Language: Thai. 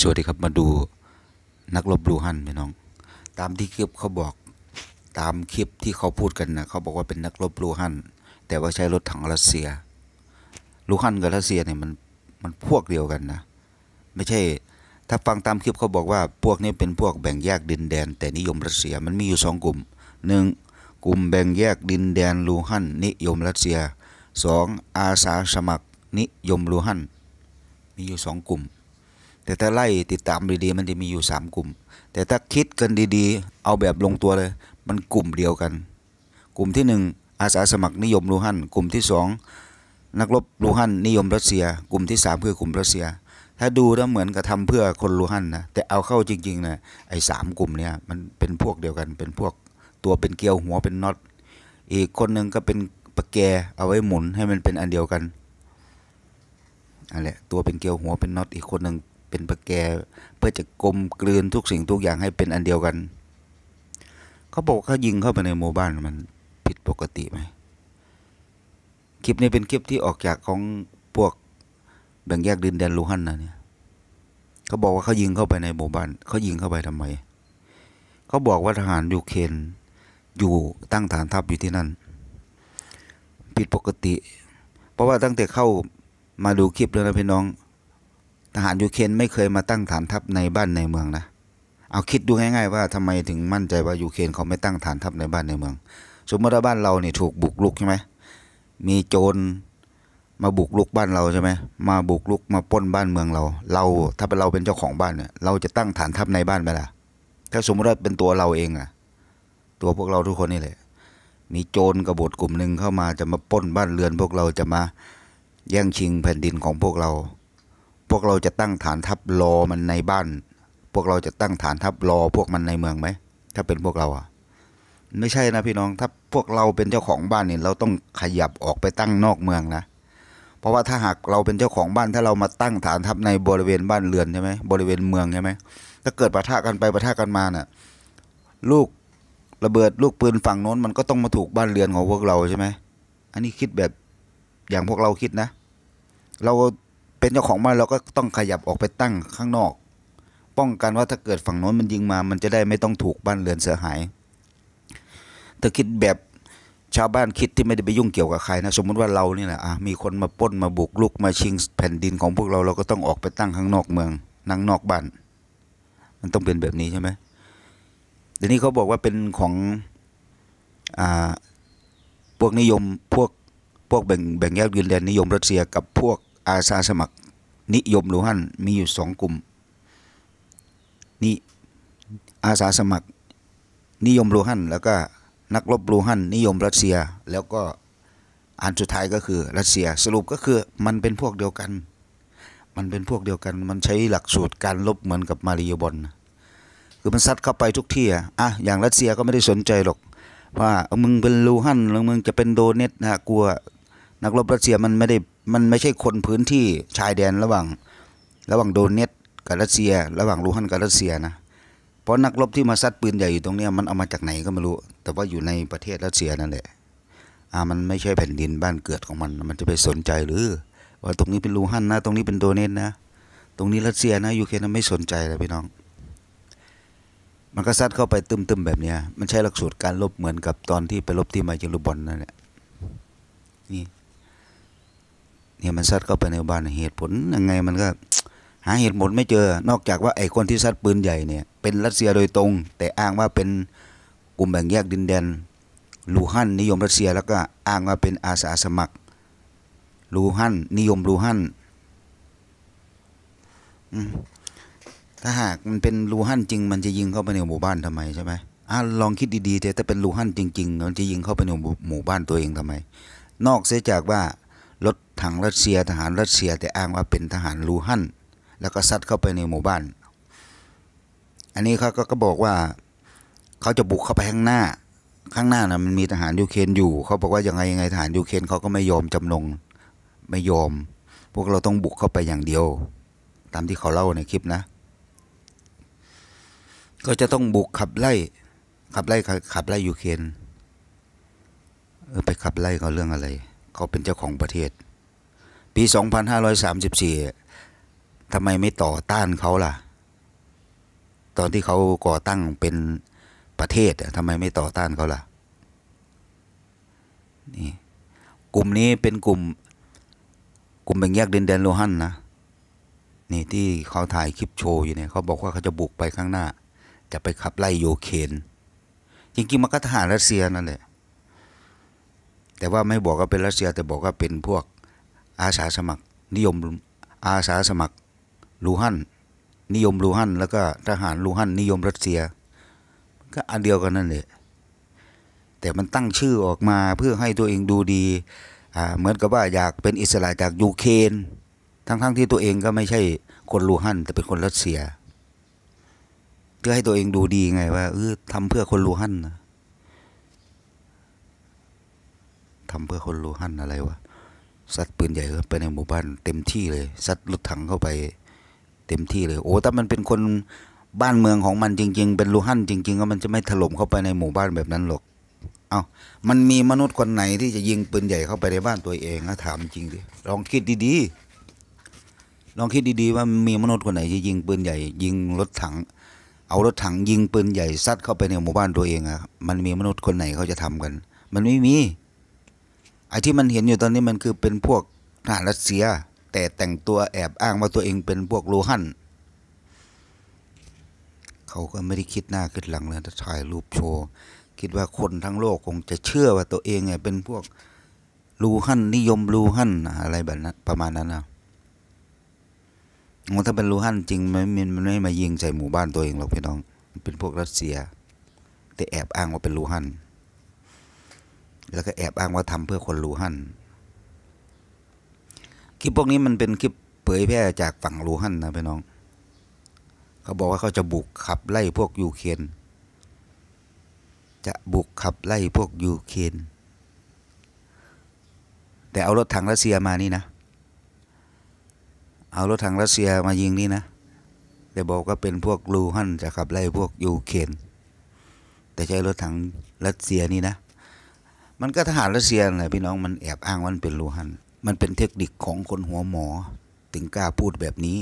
สวัสดีครับมาดูนักลบลูฮันพี่น้อง ตามที่คลิปเขาบอกตามคลิปที่เขาพูดกันนะเขาบอกว่าเป็นนักลบลูฮันแต่ว่าใช้รถถังรัสเซีย ลูฮันกับรัสเซียเนี่ยมันมันพวกเดียวกันนะไม่ใช่ ถ้าฟังตามคลิปเขาบอกว่าพวกนี้เป็นพวกแบ่งแยกดินแดน แต่นิยมรัสเซียมันมีอยู่สองกลุ่มหนึ่งกลุ่มแบ่งแยกดินแดน ลูฮันนิยมรัสเซียสองอาสาสมัคร นิยมลูฮันมีอยู่สองกลุ่มแต่ถ้าไล่ติดตามดีๆมันจะมีอยู่ 3 กลุ่ม แต่ถ้าคิดกันดีๆ เอาแบบลงตัวเลยมันกลุ่มเดียวกัน กลุ่มที่ 1 อาสาสมัครนิยมลูฮันกลุ่มที่2นักรบลูฮัน นิยมรัสเซีย กลุ่มที่3คือกลุ่มรัสเซีย ถ้าดูแล้วเหมือนกับทาเพื่อคนลูฮันนะแต่เอาเข้าจริงๆนะไอ้สกลุ่มเนี่ยมันเป็นพวกเดียวกันเป็นพวกตัวเป็นเกลียวหัวเป็นน็อตอีกคนหนึ่งก็เป็นปะแกเอาไว้หมุนให้มันเป็นอันเดียวกันอันแหละตัวเป็นเกลียวหัวเป็นน็อตอีกคนหนึ่งเป็นประแกเพื่อจะกลมกลืนทุกสิ่งทุกอย่างให้เป็นอันเดียวกัน เขาบอกเขายิงเข้าไปในหมู่บ้านมันผิดปกติไหม คลิปนี้เป็นคลิปที่ออกจากของพวกแบ่งแยกดินแดนลูฮันนะเนี่ย เขาบอกว่าเขายิงเข้าไปในหมู่บ้านเขายิงเข้าไปทำไม เขาบอกว่าทหารยูเครนอยู่ตั้งฐานทัพอยู่ที่นั่นผิดปกติ เพราะว่าตั้งแต่เข้ามาดูคลิปแล้วนะพี่น้องทหารยูเครนไม่เคยมาตั้งฐานทัพในบ้านในเมืองนะ เอาคิดดูง่ายๆว่าทำไมถึงมั่นใจว่ายูเครนเขาไม่ตั้งฐานทัพในบ้านในเมือง สมมติว่าบ้านเราเนี่ยถูกบุกรุกใช่ไหม มีโจรมาบุกรุกบ้านเราใช่ไหม มา บุกรุกมาป้นบ้านเมืองเรา เราถ้าเป็นเราเป็นเจ้าของบ้านเนี่ยเราจะตั้งฐานทัพในบ้านไปล่ะ ถ้าสมมติว่าเป็นตัวเราเองอะตัวพวกเราทุกคนนี่แหละ มีโจรกบฏกลุ่มหนึ่งเข้ามาจะมาป้นบ้านเรือนพวกเราจะมาแย่งชิงแผ่นดินของพวกเราพวกเราจะตั้งฐานทัพรอมันในบ้าน พวกเราจะตั้งฐานทัพรอพวกมันในเมืองไหมถ้าเป็นพวกเราอ่ะ ไม่ใช่นะพี่น้อง ถ้าพวกเราเป็นเจ้าของบ้านเนี่ยเราต้องขยับออกไปตั้งนอกเมืองนะ เพราะว่าถ้าหากเราเป็นเจ้าของบ้านถ้าเรามาตั้งฐานทัพในบริเวณบ้านเรือนใช่ไหมบริเวณเมืองใช่ไหมถ้าเกิดปะทะกันไปปะทะกันมาเนะ่ะ ลูกระเบิดลูกปืนฝั่งโน้นมันก็ต้องมาถูกบ้านเรือนของพวกเราใช่ไหมอันนี้คิดแบบอย่างพวกเราคิดนะ เราเป็นเจ้าของบ้านเราก็ต้องขยับออกไปตั้งข้างนอก ป้องกันว่าถ้าเกิดฝั่งโน้นมันยิงมา มันจะได้ไม่ต้องถูกบ้านเรือนเสียหายถ้าคิดแบบชาวบ้านคิดที่ไม่ได้ไปยุ่งเกี่ยวกับใครนะสมมติว่าเราเนี่แหละอ่ะมีคนมาป้นมาบุกลุกมาชิงแผ่นดินของพวกเราเราก็ต้องออกไปตั้งข้างนอกเมือง นั่งนอกบ้าน มันต้องเป็นแบบนี้ใช่ไหมเดี๋ยวนี้เขาบอกว่าเป็นของอ่าพวกนิยมพวก พวกแบ่งแบ่งแยกดินแดนนิยมรัสเซียกับพวกอาสาสมัครนิยมหลูฮั่นมีอยู่สองกลุ่มนี่อาสาสมัครนิยมหลูฮั่นแล้วก็นักรบหลูฮั่นนิยมรัสเซียแล้วก็อันสุดท้ายก็คือรัสเซียสรุปก็คือมันเป็นพวกเดียวกัน มันเป็นพวกเดียวกัน มันใช้หลักสูตรการลบเหมือนกับมาริยบอลคือมันซัดเข้าไปทุกที่อ่ะอะอย่างรัสเซียก็ไม่ได้สนใจหรอกว่ามึงเป็นลูฮันแล้วมึงจะเป็นโดเนตนะกลัว นักรบรัสเซียมันไม่ได้มันไม่ใช่คนพื้นที่ชายแดนระหว่าง ระหว่างโดเนต กับรัสเซีย ระหว่างลูฮันกับรัสเซียนะเพราะนักรบที่มาซัดปืนใหญ่อยู่ตรงนี้มันเอามาจากไหนก็ไม่รู้ แต่ว่าอยู่ในประเทศรัสเซียนั่นแหละอ่ามันไม่ใช่แผ่นดินบ้านเกิดของมันมันจะไปสนใจหรือ ว่าตรงนี้เป็นลูฮันนะตรงนี้เป็นโดเนตนะตรงนี้รัสเซียนะยูเครนไม่สนใจเลยพี่น้องมันก็ซัดเข้าไปตึมๆแบบนี้มันใช้หลักสูตรการลบเหมือนกับตอนที่ไปลบที่มาเยรูบอนนั่นแหละนี่เนี่ยมันซัดเข้าไปในบ้านเหตุผลยังไง มันก็ หาเหตุผลไม่เจอ นอกจากว่าไอ้คนที่ซัดปืนใหญ่เนี่ยเป็น รัสเซียโดยตรง แต่อ้างว่าเป็นกลุ่มแบ่งแยกดินแดน ลูฮันนิยมรัสเซียแล้ว ก็ อ้างว่าเป็นอาสาสมัคร ลูฮันนิยม ลูฮันถ้าหากมันเป็น ลูฮัน จริง มันจะยิงเข้าไปในหมู่บ้านทำไมใช่ไหมอลองคิดดีๆถอะถ้าเป็นลูฮันจริงๆมันจะยิงเข้าไปในหมู่บ้านตัวเองทำไม นอกเสียจากว่าทางรัสเซียทหารรัสเซีย แต่อ้างว่าเป็นทหารลูฮันแล้วก็ซัดเข้าไปในหมู่บ้าน อันนี้เขาก็บอกว่าเขาจะบุกเข้าไปข้างหน้า ข้างหน้านะมันมีทหารยูเครนอยู่เขาบอกว่ายังไงยังไงทหารยูเครนเขาก็ไม่ยอมจำนงไม่ยอม พวกเราต้องบุกเข้าไปอย่างเดียว ตามที่เขาเล่าในคลิปนะ ก็จะต้องบุกขับไล่ ขับไล่ขับไล่ยูเครนไปขับไล่เขาเรื่องอะไรเขาเป็นเจ้าของประเทศปี 2534ทำไมไม่ต่อต้านเขาล่ะ ตอนที่เขาก่อตั้งเป็นประเทศทำไมไม่ต่อต้านเขาล่ะ นี่ กลุ่มนี้เป็นกลุ่ม กลุ่มแบ่งแยกดินแดนโลหันนะนี่ที่เขาถ่ายคลิปโชว์อยู่เนี่ยเขาบอกว่าเขาจะบุกไปข้างหน้า จะไปขับไล่โยเคนจริงๆมันก็ทหารรัสเซียนั่นแหละแต่ว่าไม่บอกว่าเป็นรัสเซีย แต่บอกว่าเป็นพวกอาสาสมัครนิยมอาสาสมัครลูฮันนิยมลูฮันแล้วก็ทหารลูฮันนิยมรัสเซีย ก็อันเดียวกันนั่นแหละ แต่มันตั้งชื่อออกมาเพื่อให้ตัวเองดูดีเหมือนกับว่าอยากเป็นอิสระจากยูเครนทั้งๆทที่ตัวเองก็ไม่ใช่คนลูฮันแต่เป็นคนรัสเซีย เพื่อให้ตัวเองดูดีไงว่าเออทำเพื่อคนลูฮันนะทำเพื่อคนลูฮันอะไรวะซัดปืนใหญ่เข้าไปในหมู่บ้านเต็มที่เลยซัดรถถังเข้าไปเต็มที่เลย โอ้ถ้ามันเป็นคนบ้านเมืองของมันจริง ๆ เป็นลูฮันจริงๆก็มันจะไม่ถล่มเข้าไปในหมู่บ้านแบบนั้นหรอกเอา้ามันมีมนุษย์คนไหนที่จะยิงปืนใหญ่เข้าไปในบ้านตัวเองนะถามจริงดิลองคิดดีๆ ลองคิดดีๆ ว่ามีมนุษย์คนไหนจะยิงปืนใหญ่ ยิงรถถัง เอารถถังยิงปืนใหญ่ซัดเข้าไปในหมู่บ้านตัวเองอะมันมีมนุษย์คนไหนเขาจะทำกัน มันไม่มีไอ้ที่มันเห็นอยู่ตอนนี้มันคือเป็นพวกทหารรัสเซีย แต่แต่งตัวแอบอ้างว่าตัวเองเป็นพวกโลฮันเขาก็ไม่ได้คิดหน้าคิดหลังเลยจะถ่ายรูปโชว์คิดว่าคนทั้งโลกคงจะเชื่อว่าตัวเองเนี่ยเป็นพวกลูฮันนิยมลูฮันอะไรแบบนั้นประมาณนั้นนะงถ้าเป็นลูฮัน จริงมันมันไม่มายิงใส่หมู่บ้านตัวเองหรอกพี่น้องเป็นพวกรัสเซีย แต่แอบอ้างว่าเป็นลูฮันแล้วก็แอบอ้างว่าทำเพื่อคนรูฮันคลิปพวกนี้มันเป็นคลิปเผยแพร่จากฝั่งรูฮันนะพี่น้อง เขาบอกว่าเขาจะบุกขับไล่พวกยูเครน จะบุกขับไล่พวกยูเครน แต่เอารถถังรัสเซียมานี่นะ เอารถถังรัสเซียมายิงนี่นะแต่บอกว่าเป็นพวกรูฮันจะขับไล่พวกยูเครน แต่ใช้รถถังรัสเซียนี่นะมันก็ทหารรัสเซียแหละพี่น้องมันแอบอ้างว่ามันเป็นลูหันมันเป็นเทคนิคของคนหัวหมอถึงกล้าพูดแบบนี้